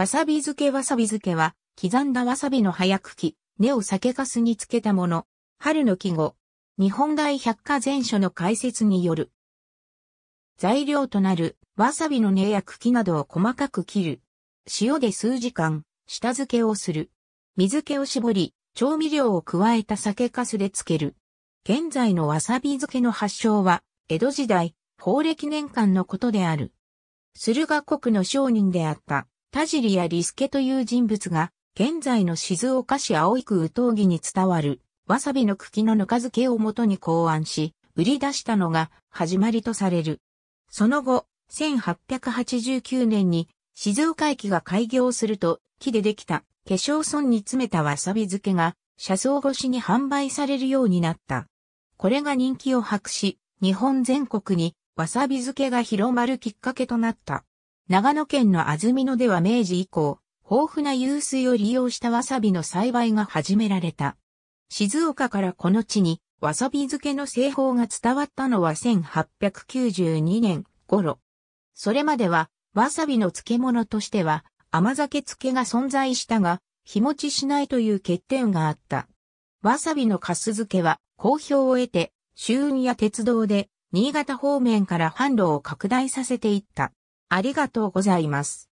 わさび漬けわさび漬けは、刻んだわさびの早茎、根を酒粕に漬けたもの。春の季語。日本大百科全書の解説による。材料となる、わさびの根や茎などを細かく切る。塩で数時間、下漬けをする。水気を絞り、調味料を加えた酒粕で漬ける。現在のわさび漬けの発祥は、江戸時代、宝暦年間のことである。駿河国の商人であった田尻や利助という人物が、現在の静岡市葵区宇東木に伝わる、わさびの茎のぬか漬けをもとに考案し、売り出したのが始まりとされる。その後、1889年に静岡駅が開業すると、木でできた化粧村に詰めたわさび漬けが、車窓越しに販売されるようになった。これが人気を博し、日本全国にわさび漬けが広まるきっかけとなった。長野県の安曇野では明治以降、豊富な湧水を利用したわさびの栽培が始められた。静岡からこの地に、わさび漬けの製法が伝わったのは1892年頃。それまでは、わさびの漬物としては、甘酒漬けが存在したが、日持ちしないという欠点があった。わさびのカス漬けは、好評を得て、周運や鉄道で、新潟方面から販路を拡大させていった。ありがとうございます。